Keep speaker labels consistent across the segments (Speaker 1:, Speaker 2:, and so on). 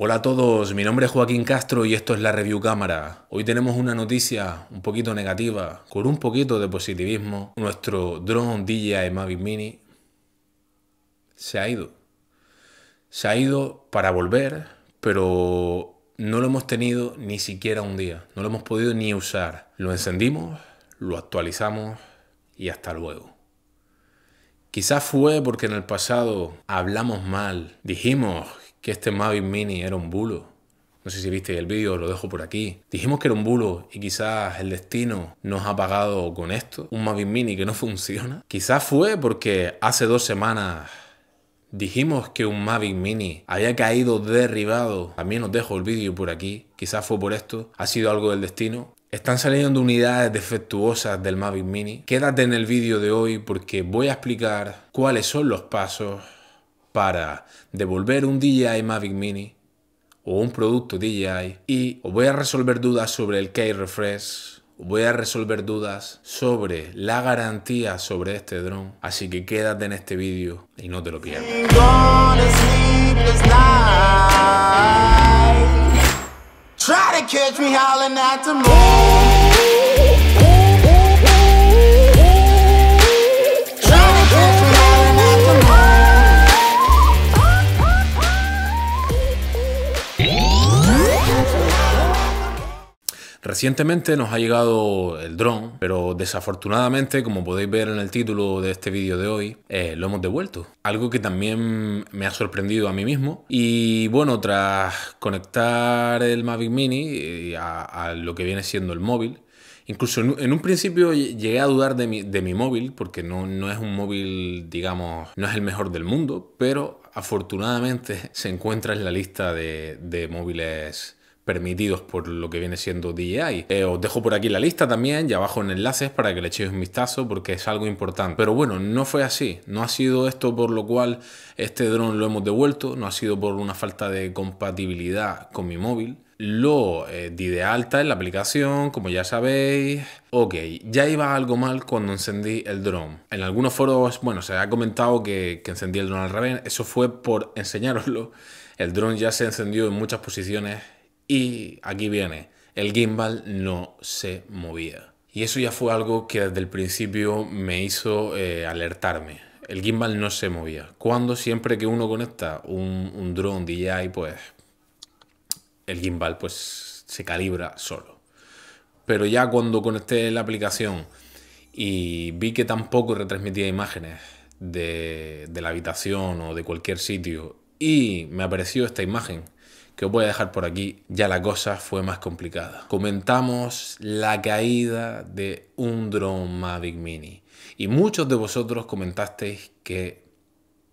Speaker 1: Hola a todos, mi nombre es Joaquín Castro y esto es la Review Cámara. Hoy tenemos una noticia un poquito negativa, con un poquito de positivismo. Nuestro drone DJI Mavic Mini se ha ido. Se ha ido para volver, pero no lo hemos tenido ni siquiera un día. No lo hemos podido ni usar. Lo encendimos, lo actualizamos y hasta luego. Quizás fue porque en el pasado hablamos mal, dijimos que este Mavic Mini era un bulo. No sé si viste el vídeo, lo dejo por aquí. Dijimos que era un bulo y quizás el destino nos ha pagado con esto. Un Mavic Mini que no funciona. Quizás fue porque hace dos semanas dijimos que un Mavic Mini había caído derribado. También os dejo el vídeo por aquí. Quizás fue por esto. Ha sido algo del destino. Están saliendo unidades defectuosas del Mavic Mini. Quédate en el vídeo de hoy porque voy a explicar cuáles son los pasos para devolver un DJI Mavic Mini o un producto DJI y voy a resolver dudas sobre el k Refresh, voy a resolver dudas sobre la garantía sobre este dron, así que quédate en este vídeo y no te lo pierdas. Recientemente nos ha llegado el dron, pero desafortunadamente, como podéis ver en el título de este vídeo de hoy, eh, lo hemos devuelto. Algo que también me ha sorprendido a mí mismo. Y bueno, tras conectar el Mavic Mini eh, a, lo que viene siendo el móvil, Incluso en, un principio llegué a dudar de mi, móvil, porque no, es un móvil, digamos, no es el mejor del mundo, pero afortunadamente se encuentra en la lista de, de móviles permitidos por lo que viene siendo DJI. Eh, os dejo por aquí la lista también y abajo en enlaces para que le echéis un vistazo porque es algo importante. Pero bueno, no fue así. No ha sido esto por lo cual este dron lo hemos devuelto, no ha sido por una falta de compatibilidad con mi móvil. Lo eh, di de alta en la aplicación, como ya sabéis. Ok, ya iba algo mal cuando encendí el dron. En algunos foros, bueno, se ha comentado que, encendí el dron al revés. Eso fue por enseñaroslo. El dron ya se encendió en muchas posiciones y aquí viene, el gimbal no se movía. Y eso ya fue algo que desde el principio me hizo eh, alertarme. El gimbal no se movía. Cuando siempre que uno conecta un, drone DJI, pues el gimbal pues se calibra solo. Pero ya cuando conecté la aplicación y vi que tampoco retransmitía imágenes de, de la habitación o de cualquier sitio y me apareció esta imagen que os voy a dejar por aquí, ya la cosa fue más complicada. Comentamos la caída de un drone Mavic Mini y muchos de vosotros comentasteis que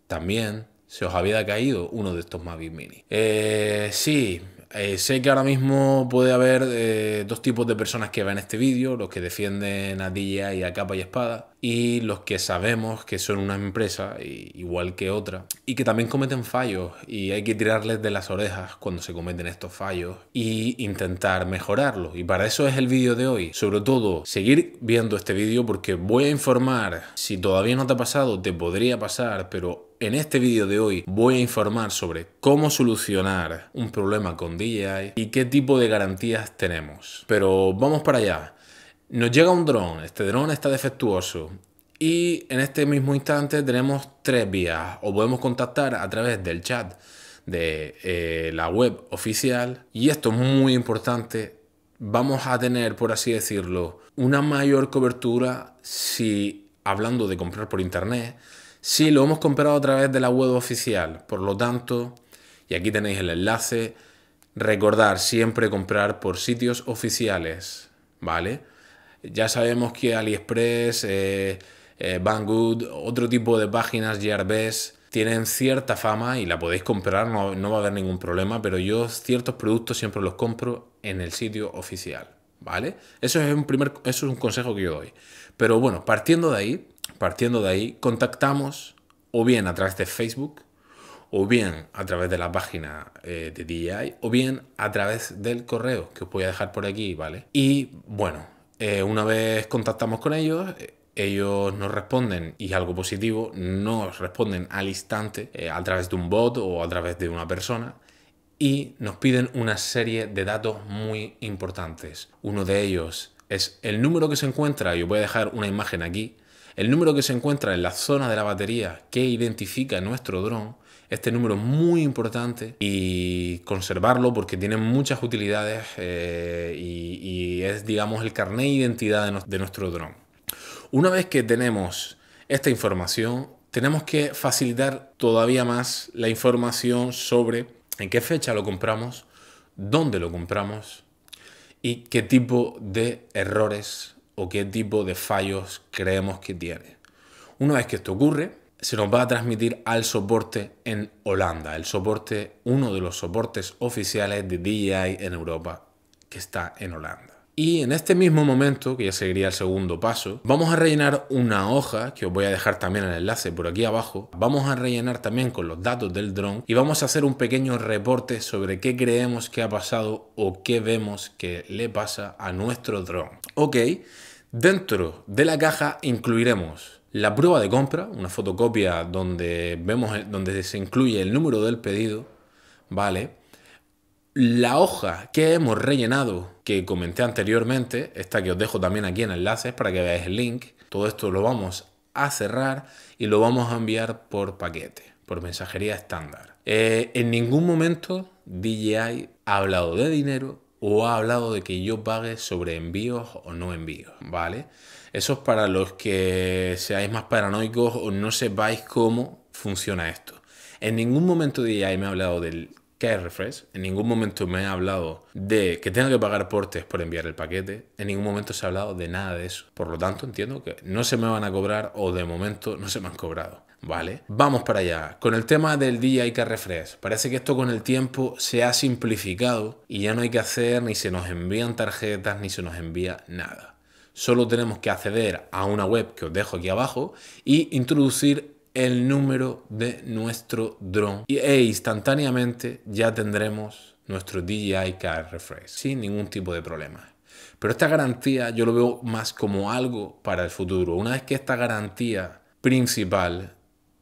Speaker 1: también se os había caído uno de estos Mavic Mini. Eh, sí, eh, sé que ahora mismo puede haber eh, dos tipos de personas que ven este vídeo, los que defienden a y a capa y espada y los que sabemos que son una empresa igual que otra y que también cometen fallos y hay que tirarles de las orejas cuando se cometen estos fallos e intentar mejorarlos. Y para eso es el vídeo de hoy. Sobre todo, seguir viendo este vídeo porque voy a informar, si todavía no te ha pasado, te podría pasar, pero en este vídeo de hoy voy a informar sobre cómo solucionar un problema con DJI y qué tipo de garantías tenemos. Pero vamos para allá. Nos llega un dron, este dron está defectuoso y en este mismo instante tenemos tres vías o podemos contactar a través del chat de eh, la web oficial y esto es muy importante vamos a tener por así decirlo una mayor cobertura si hablando de comprar por internet Sí, lo hemos comprado a través de la web oficial. Por lo tanto, y aquí tenéis el enlace, recordar siempre comprar por sitios oficiales, ¿vale? Ya sabemos que AliExpress, eh, eh, Banggood, otro tipo de páginas, GRBS tienen cierta fama y la podéis comprar, no, no va a haber ningún problema, pero yo ciertos productos siempre los compro en el sitio oficial, ¿vale? Eso es un primer, eso es un consejo que yo doy. Pero bueno, partiendo de ahí, Partiendo de ahí, contactamos o bien a través de Facebook, o bien a través de la página eh, de DJI, e o bien a través del correo, que os voy a dejar por aquí, ¿vale? Y bueno, eh, una vez contactamos con ellos, eh, ellos nos responden, y algo positivo, nos responden al instante a través de un bot o a través de una persona. Y nos piden una serie de datos muy importantes. Uno de ellos es el número que se encuentra, y os voy a dejar una imagen aquí, el número que se encuentra en la zona de la batería que identifica nuestro dron, este número es muy importante y conservarlo porque tiene muchas utilidades eh, y, es, digamos, el carnet de identidad de, de nuestro dron. Una vez que tenemos esta información, tenemos que facilitar todavía más la información sobre en qué fecha lo compramos, dónde lo compramos y qué tipo de errores o qué tipo de fallos creemos que tiene. Una vez que esto ocurre, se nos va a transmitir al soporte en Holanda, el soporte, uno de los soportes oficiales de DJI en Europa, que está en Holanda. Y en este mismo momento, que ya seguiría el segundo paso, vamos a rellenar una hoja, que os voy a dejar también el enlace por aquí abajo. Vamos a rellenar también con los datos del drone y vamos a hacer un pequeño reporte sobre qué creemos que ha pasado o qué vemos que le pasa a nuestro drone. Ok, dentro de la caja incluiremos la prueba de compra, una fotocopia donde, vemos, donde se incluye el número del pedido, ¿vale? La hoja que hemos rellenado, que comenté anteriormente, esta que os dejo también aquí en enlaces para que veáis el link, todo esto lo vamos a cerrar y lo vamos a enviar por paquete, por mensajería estándar. Eh, en ningún momento DJI ha hablado de dinero o ha hablado de que yo pague sobre envíos o no envíos, ¿vale? Eso es para los que seáis más paranoicos o no sepáis cómo funciona esto. En ningún momento DJI me ha hablado del Refresh en ningún momento me ha hablado de que tenga que pagar portes por enviar el paquete, en ningún momento se ha hablado de nada de eso. Por lo tanto, entiendo que no se me van a cobrar o de momento no se me han cobrado. ¿Vale? Vamos para allá. Con el tema del DJI que Refresh, parece que esto con el tiempo se ha simplificado y ya no hay que hacer ni se nos envían tarjetas ni se nos envía nada. Solo tenemos que acceder a una web que os dejo aquí abajo y introducir el número de nuestro drone y, e instantáneamente ya tendremos nuestro DJI Car Refresh sin ningún tipo de problema. Pero esta garantía yo lo veo más como algo para el futuro. Una vez que esta garantía principal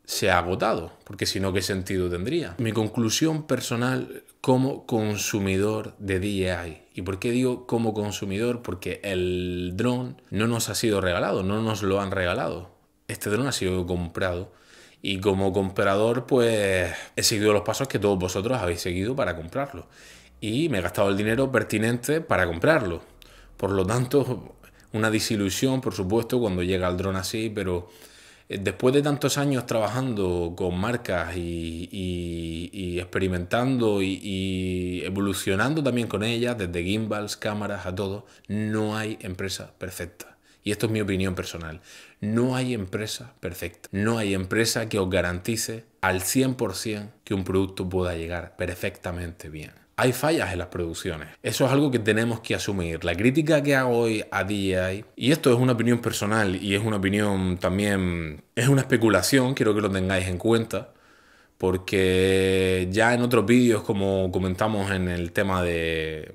Speaker 1: se ha agotado, porque si no, ¿qué sentido tendría? Mi conclusión personal como consumidor de DJI. ¿Y por qué digo como consumidor? Porque el dron no nos ha sido regalado, no nos lo han regalado. Este dron ha sido comprado y como comprador, pues he seguido los pasos que todos vosotros habéis seguido para comprarlo. Y me he gastado el dinero pertinente para comprarlo. Por lo tanto, una disilusión, por supuesto, cuando llega el dron así, pero eh, después de tantos años trabajando con marcas y, experimentando y, y, evolucionando también con ellas, desde gimbals, cámaras, a todo, no hay empresa perfecta y esto es mi opinión personal, no hay empresa perfecta. No hay empresa que os garantice al 100% que un producto pueda llegar perfectamente bien. Hay fallas en las producciones. Eso es algo que tenemos que asumir. La crítica que hago hoy a DJI, y esto es una opinión personal y es una opinión también, es una especulación, quiero que lo tengáis en cuenta, porque ya en otros vídeos, como comentamos en el tema de,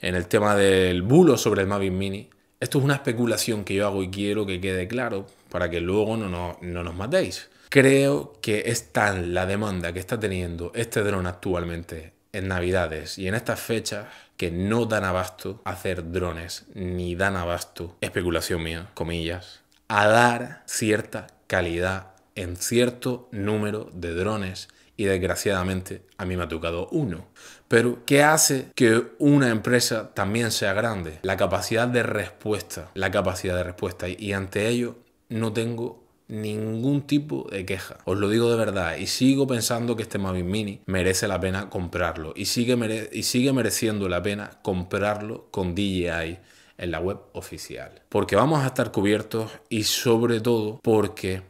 Speaker 1: en el tema del bulo sobre el Mavic Mini, esto es una especulación que yo hago y quiero que quede claro para que luego no, nos matéis. Creo que es tan la demanda que está teniendo este dron actualmente en Navidades y en estas fechas que no dan abasto a hacer drones, ni dan abasto, especulación mía, comillas, a dar cierta calidad en cierto número de drones y desgraciadamente a mí me ha tocado uno. Pero, ¿qué hace que una empresa también sea grande? La capacidad de respuesta, la capacidad de respuesta. Y, ante ello no tengo ningún tipo de queja. Os lo digo de verdad y sigo pensando que este Mavic Mini merece la pena comprarlo y sigue, y sigue mereciendo la pena comprarlo con DJI en la web oficial. Porque vamos a estar cubiertos y sobre todo porque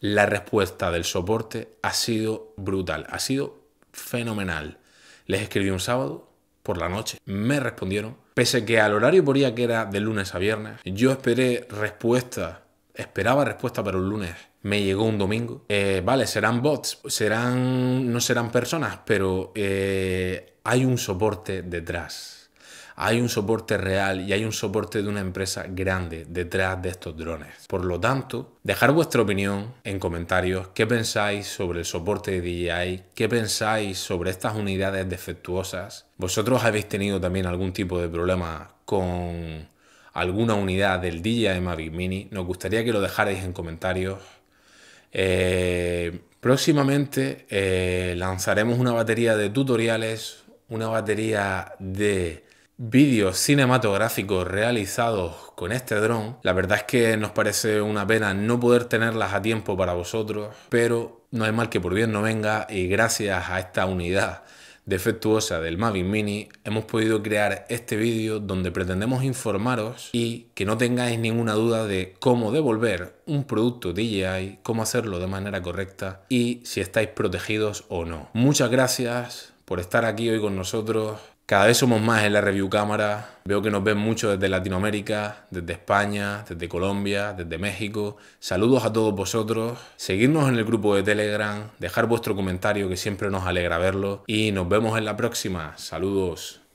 Speaker 1: la respuesta del soporte ha sido brutal, ha sido fenomenal. Les escribí un sábado por la noche, me respondieron, pese que al horario poría que era de lunes a viernes, yo esperé respuesta, esperaba respuesta para un lunes, me llegó un domingo. Eh, vale, serán bots, serán, no serán personas, pero eh, hay un soporte detrás hay un soporte real y hay un soporte de una empresa grande detrás de estos drones. Por lo tanto, dejar vuestra opinión en comentarios, qué pensáis sobre el soporte de DJI, qué pensáis sobre estas unidades defectuosas. ¿Vosotros habéis tenido también algún tipo de problema con alguna unidad del DJI Mavic Mini? Nos gustaría que lo dejarais en comentarios. Eh, próximamente eh, lanzaremos una batería de tutoriales, una batería de vídeos cinematográficos realizados con este dron. La verdad es que nos parece una pena no poder tenerlas a tiempo para vosotros, pero no hay mal que por bien no venga y gracias a esta unidad defectuosa del Mavic Mini hemos podido crear este vídeo donde pretendemos informaros y que no tengáis ninguna duda de cómo devolver un producto DJI, cómo hacerlo de manera correcta y si estáis protegidos o no. Muchas gracias por estar aquí hoy con nosotros. Cada vez somos más en la review cámara. Veo que nos ven mucho desde Latinoamérica, desde España, desde Colombia, desde México. Saludos a todos vosotros. Seguidnos en el grupo de Telegram, dejar vuestro comentario que siempre nos alegra verlo. Y nos vemos en la próxima. Saludos.